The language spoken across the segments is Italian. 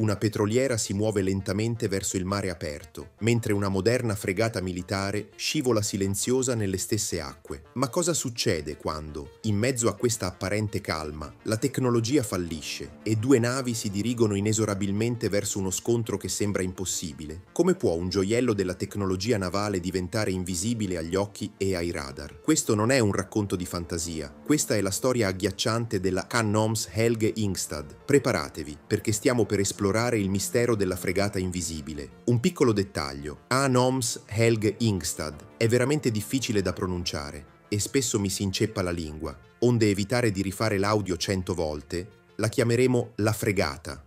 Una petroliera si muove lentamente verso il mare aperto, mentre una moderna fregata militare scivola silenziosa nelle stesse acque. Ma cosa succede quando, in mezzo a questa apparente calma, la tecnologia fallisce e due navi si dirigono inesorabilmente verso uno scontro che sembra impossibile? Come può un gioiello della tecnologia navale diventare invisibile agli occhi e ai radar? Questo non è un racconto di fantasia, questa è la storia agghiacciante della Cannoms Helge Ingstad. Preparatevi, perché stiamo per esplorare esplorare il mistero della fregata invisibile. Un piccolo dettaglio, Anoms Noms Helg Ingstad, è veramente difficile da pronunciare e spesso mi si inceppa la lingua. Onde evitare di rifare l'audio cento volte, la chiameremo la fregata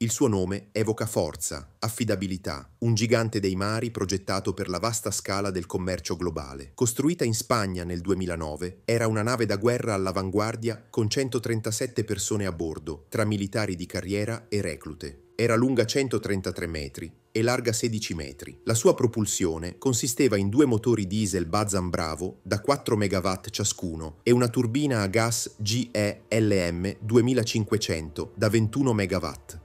il suo nome evoca forza, affidabilità, un gigante dei mari progettato per la vasta scala del commercio globale. Costruita in Spagna nel 2009, era una nave da guerra all'avanguardia con 137 persone a bordo, tra militari di carriera e reclute. Era lunga 133 metri e larga 16 metri. La sua propulsione consisteva in due motori diesel Bazan Bravo da 4 MW ciascuno e una turbina a gas GE-LM 2500 da 21 MW.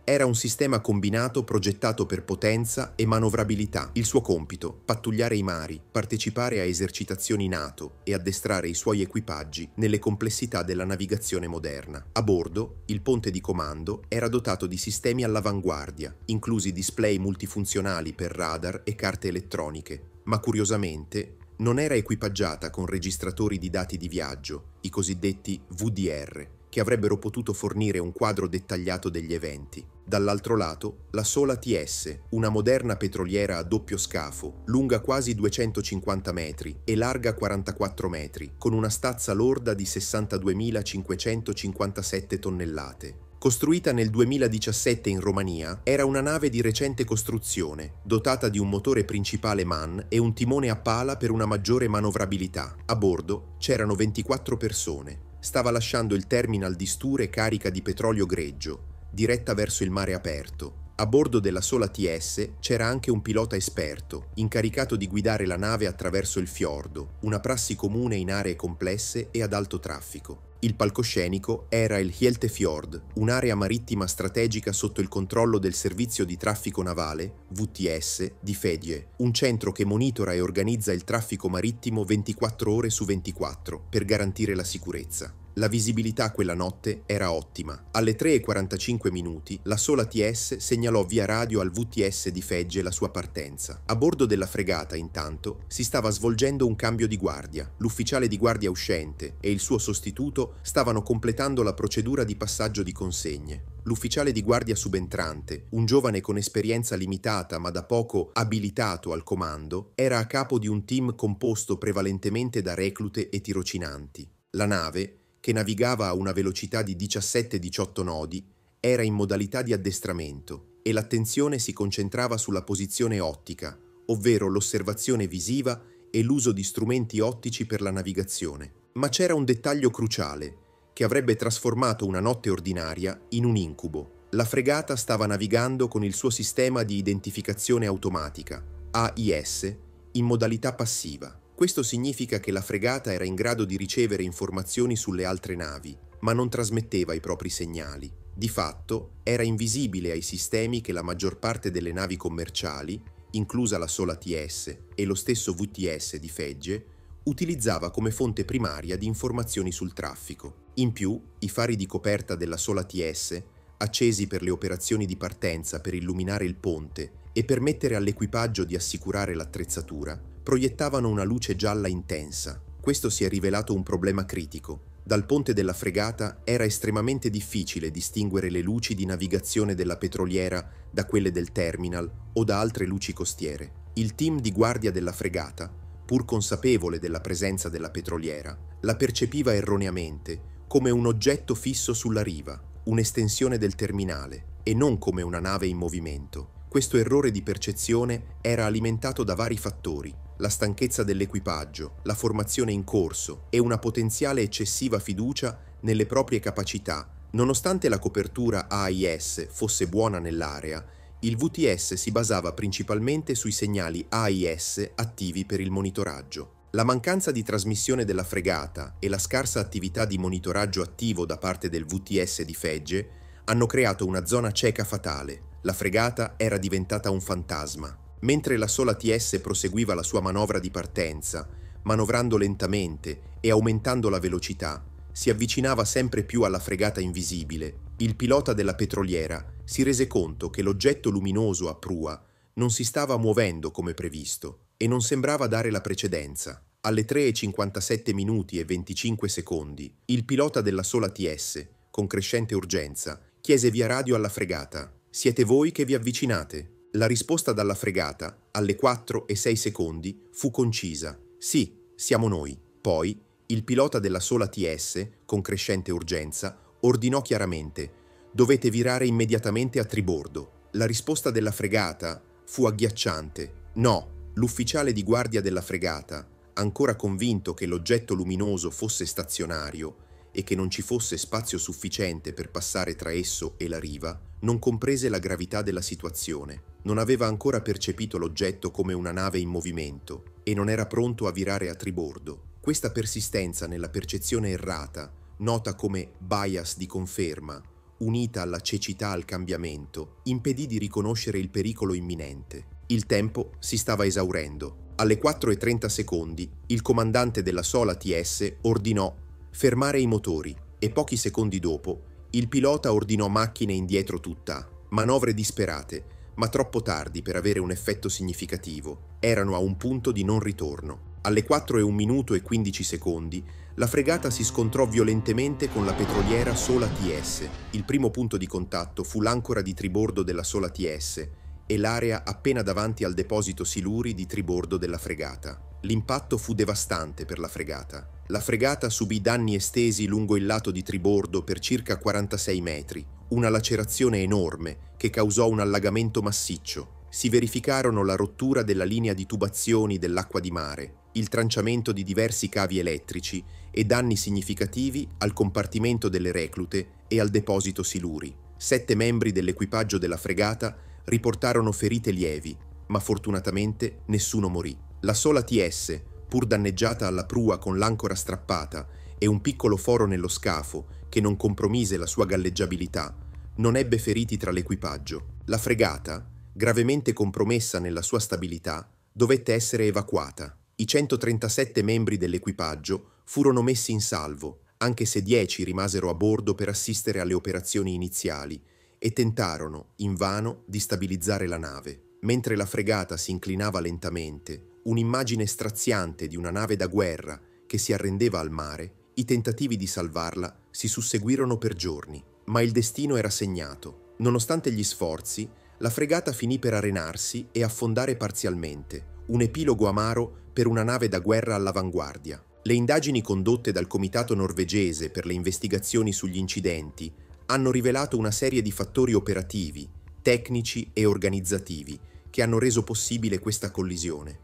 Era un sistema combinato progettato per potenza e manovrabilità. Il suo compito, pattugliare i mari, partecipare a esercitazioni NATO e addestrare i suoi equipaggi nelle complessità della navigazione moderna. A bordo, il ponte di comando era dotato di sistemi all'avanguardia, inclusi display multifunzionali funzionali per radar e carte elettroniche, ma curiosamente non era equipaggiata con registratori di dati di viaggio, i cosiddetti VDR, che avrebbero potuto fornire un quadro dettagliato degli eventi. Dall'altro lato, la sola TS, una moderna petroliera a doppio scafo, lunga quasi 250 metri e larga 44 metri, con una stazza lorda di 62.557 tonnellate, Costruita nel 2017 in Romania, era una nave di recente costruzione, dotata di un motore principale MAN e un timone a pala per una maggiore manovrabilità. A bordo c'erano 24 persone. Stava lasciando il terminal di Sture carica di petrolio greggio, diretta verso il mare aperto. A bordo della sola TS c'era anche un pilota esperto, incaricato di guidare la nave attraverso il fiordo, una prassi comune in aree complesse e ad alto traffico il palcoscenico era il Hjeltefjord, un'area marittima strategica sotto il controllo del Servizio di Traffico Navale, VTS, di Fedje, un centro che monitora e organizza il traffico marittimo 24 ore su 24 per garantire la sicurezza. La visibilità quella notte era ottima. Alle 3.45 minuti la sola TS segnalò via radio al VTS di Fegge la sua partenza. A bordo della fregata, intanto, si stava svolgendo un cambio di guardia. L'ufficiale di guardia uscente e il suo sostituto stavano completando la procedura di passaggio di consegne. L'ufficiale di guardia subentrante, un giovane con esperienza limitata ma da poco abilitato al comando, era a capo di un team composto prevalentemente da reclute e tirocinanti. La nave, che navigava a una velocità di 17-18 nodi, era in modalità di addestramento e l'attenzione si concentrava sulla posizione ottica, ovvero l'osservazione visiva e l'uso di strumenti ottici per la navigazione. Ma c'era un dettaglio cruciale, che avrebbe trasformato una notte ordinaria in un incubo. La fregata stava navigando con il suo sistema di identificazione automatica, AIS, in modalità passiva. Questo significa che la fregata era in grado di ricevere informazioni sulle altre navi, ma non trasmetteva i propri segnali. Di fatto, era invisibile ai sistemi che la maggior parte delle navi commerciali, inclusa la sola TS e lo stesso VTS di Fegge, utilizzava come fonte primaria di informazioni sul traffico. In più, i fari di coperta della sola TS, accesi per le operazioni di partenza per illuminare il ponte e permettere all'equipaggio di assicurare l'attrezzatura, proiettavano una luce gialla intensa. Questo si è rivelato un problema critico. Dal ponte della fregata era estremamente difficile distinguere le luci di navigazione della petroliera da quelle del terminal o da altre luci costiere. Il team di guardia della fregata pur consapevole della presenza della petroliera, la percepiva erroneamente come un oggetto fisso sulla riva, un'estensione del terminale, e non come una nave in movimento. Questo errore di percezione era alimentato da vari fattori, la stanchezza dell'equipaggio, la formazione in corso e una potenziale eccessiva fiducia nelle proprie capacità. Nonostante la copertura AIS fosse buona nell'area, il VTS si basava principalmente sui segnali AIS attivi per il monitoraggio. La mancanza di trasmissione della fregata e la scarsa attività di monitoraggio attivo da parte del VTS di Fegge hanno creato una zona cieca fatale. La fregata era diventata un fantasma. Mentre la sola TS proseguiva la sua manovra di partenza, manovrando lentamente e aumentando la velocità, si avvicinava sempre più alla fregata invisibile. Il pilota della petroliera si rese conto che l'oggetto luminoso a prua non si stava muovendo come previsto e non sembrava dare la precedenza. Alle 3.57 minuti e 25 secondi, il pilota della sola TS, con crescente urgenza, chiese via radio alla fregata: Siete voi che vi avvicinate? La risposta dalla fregata, alle 4 e 6 secondi, fu concisa: Sì, siamo noi. Poi, il pilota della sola TS, con crescente urgenza, ordinò chiaramente: Dovete virare immediatamente a tribordo. La risposta della fregata fu agghiacciante. No, l'ufficiale di guardia della fregata, ancora convinto che l'oggetto luminoso fosse stazionario e che non ci fosse spazio sufficiente per passare tra esso e la riva, non comprese la gravità della situazione. Non aveva ancora percepito l'oggetto come una nave in movimento e non era pronto a virare a tribordo. Questa persistenza nella percezione errata, nota come bias di conferma, unita alla cecità al cambiamento, impedì di riconoscere il pericolo imminente. Il tempo si stava esaurendo. Alle 4.30 secondi il comandante della sola TS ordinò fermare i motori e pochi secondi dopo il pilota ordinò macchine indietro tutta, manovre disperate, ma troppo tardi per avere un effetto significativo. Erano a un punto di non ritorno. Alle 4 e 1 minuto e 15 secondi la fregata si scontrò violentemente con la petroliera Sola TS. Il primo punto di contatto fu l'ancora di tribordo della Sola TS e l'area appena davanti al deposito Siluri di tribordo della fregata. L'impatto fu devastante per la fregata. La fregata subì danni estesi lungo il lato di tribordo per circa 46 metri, una lacerazione enorme che causò un allagamento massiccio. Si verificarono la rottura della linea di tubazioni dell'acqua di mare, il tranciamento di diversi cavi elettrici e danni significativi al compartimento delle reclute e al deposito siluri. Sette membri dell'equipaggio della fregata riportarono ferite lievi, ma fortunatamente nessuno morì. La sola TS, pur danneggiata alla prua con l'ancora strappata e un piccolo foro nello scafo che non compromise la sua galleggiabilità, non ebbe feriti tra l'equipaggio. La fregata, gravemente compromessa nella sua stabilità, dovette essere evacuata. I 137 membri dell'equipaggio furono messi in salvo, anche se 10 rimasero a bordo per assistere alle operazioni iniziali e tentarono, invano, di stabilizzare la nave. Mentre la fregata si inclinava lentamente, un'immagine straziante di una nave da guerra che si arrendeva al mare, i tentativi di salvarla si susseguirono per giorni, ma il destino era segnato. Nonostante gli sforzi, la fregata finì per arenarsi e affondare parzialmente, un epilogo amaro per una nave da guerra all'avanguardia. Le indagini condotte dal Comitato norvegese per le investigazioni sugli incidenti hanno rivelato una serie di fattori operativi, tecnici e organizzativi che hanno reso possibile questa collisione.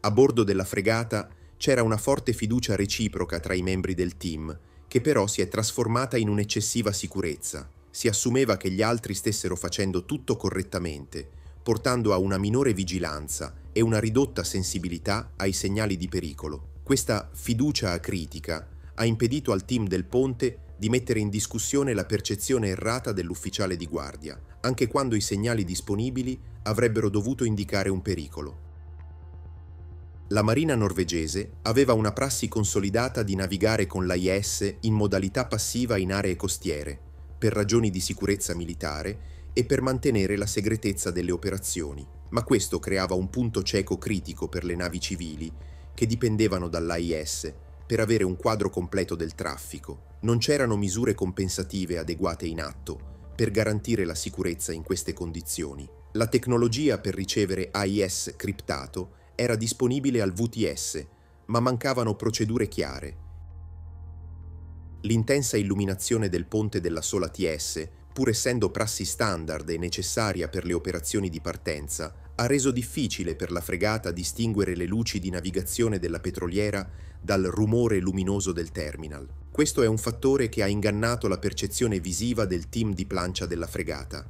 A bordo della fregata c'era una forte fiducia reciproca tra i membri del team, che però si è trasformata in un'eccessiva sicurezza. Si assumeva che gli altri stessero facendo tutto correttamente portando a una minore vigilanza e una ridotta sensibilità ai segnali di pericolo. Questa fiducia critica ha impedito al team del ponte di mettere in discussione la percezione errata dell'ufficiale di guardia, anche quando i segnali disponibili avrebbero dovuto indicare un pericolo. La Marina norvegese aveva una prassi consolidata di navigare con l'AIS in modalità passiva in aree costiere, per ragioni di sicurezza militare e per mantenere la segretezza delle operazioni, ma questo creava un punto cieco critico per le navi civili che dipendevano dall'AIS per avere un quadro completo del traffico. Non c'erano misure compensative adeguate in atto per garantire la sicurezza in queste condizioni. La tecnologia per ricevere AIS criptato era disponibile al VTS, ma mancavano procedure chiare. L'intensa illuminazione del ponte della sola TS pur essendo prassi standard e necessaria per le operazioni di partenza, ha reso difficile per la fregata distinguere le luci di navigazione della petroliera dal rumore luminoso del terminal. Questo è un fattore che ha ingannato la percezione visiva del team di plancia della fregata.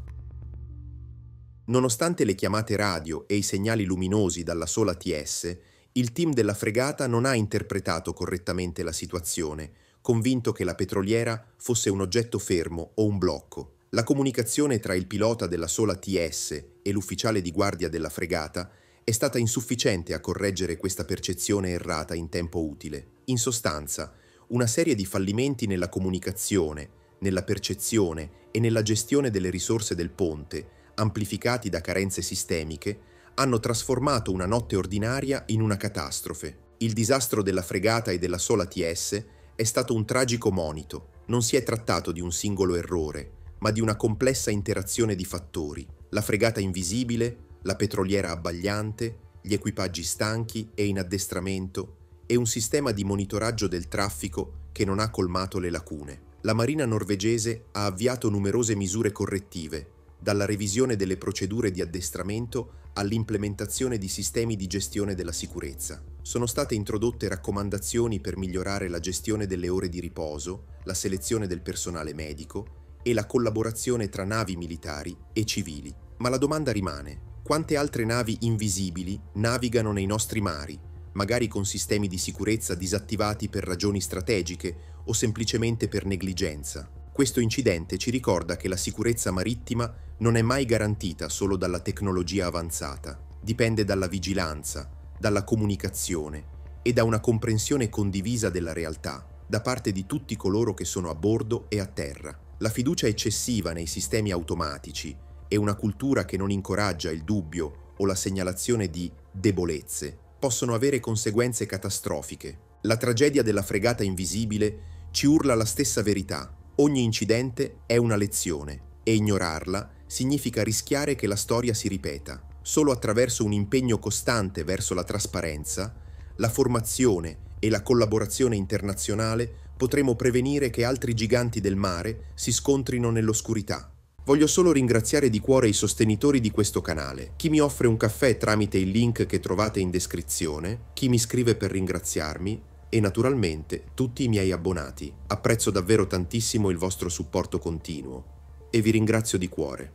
Nonostante le chiamate radio e i segnali luminosi dalla sola TS, il team della fregata non ha interpretato correttamente la situazione, convinto che la petroliera fosse un oggetto fermo o un blocco. La comunicazione tra il pilota della sola TS e l'ufficiale di guardia della fregata è stata insufficiente a correggere questa percezione errata in tempo utile. In sostanza, una serie di fallimenti nella comunicazione, nella percezione e nella gestione delle risorse del ponte, amplificati da carenze sistemiche, hanno trasformato una notte ordinaria in una catastrofe. Il disastro della fregata e della sola TS è stato un tragico monito. Non si è trattato di un singolo errore, ma di una complessa interazione di fattori, la fregata invisibile, la petroliera abbagliante, gli equipaggi stanchi e in addestramento e un sistema di monitoraggio del traffico che non ha colmato le lacune. La Marina norvegese ha avviato numerose misure correttive, dalla revisione delle procedure di addestramento all'implementazione di sistemi di gestione della sicurezza. Sono state introdotte raccomandazioni per migliorare la gestione delle ore di riposo, la selezione del personale medico, e la collaborazione tra navi militari e civili. Ma la domanda rimane, quante altre navi invisibili navigano nei nostri mari, magari con sistemi di sicurezza disattivati per ragioni strategiche o semplicemente per negligenza? Questo incidente ci ricorda che la sicurezza marittima non è mai garantita solo dalla tecnologia avanzata, dipende dalla vigilanza, dalla comunicazione e da una comprensione condivisa della realtà da parte di tutti coloro che sono a bordo e a terra. La fiducia eccessiva nei sistemi automatici e una cultura che non incoraggia il dubbio o la segnalazione di debolezze possono avere conseguenze catastrofiche. La tragedia della fregata invisibile ci urla la stessa verità. Ogni incidente è una lezione e ignorarla significa rischiare che la storia si ripeta. Solo attraverso un impegno costante verso la trasparenza, la formazione e la collaborazione internazionale potremo prevenire che altri giganti del mare si scontrino nell'oscurità. Voglio solo ringraziare di cuore i sostenitori di questo canale, chi mi offre un caffè tramite il link che trovate in descrizione, chi mi scrive per ringraziarmi e naturalmente tutti i miei abbonati. Apprezzo davvero tantissimo il vostro supporto continuo e vi ringrazio di cuore.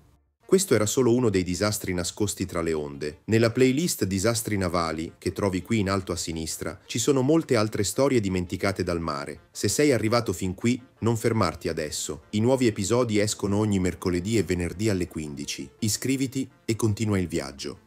Questo era solo uno dei disastri nascosti tra le onde. Nella playlist Disastri navali, che trovi qui in alto a sinistra, ci sono molte altre storie dimenticate dal mare. Se sei arrivato fin qui, non fermarti adesso. I nuovi episodi escono ogni mercoledì e venerdì alle 15. Iscriviti e continua il viaggio.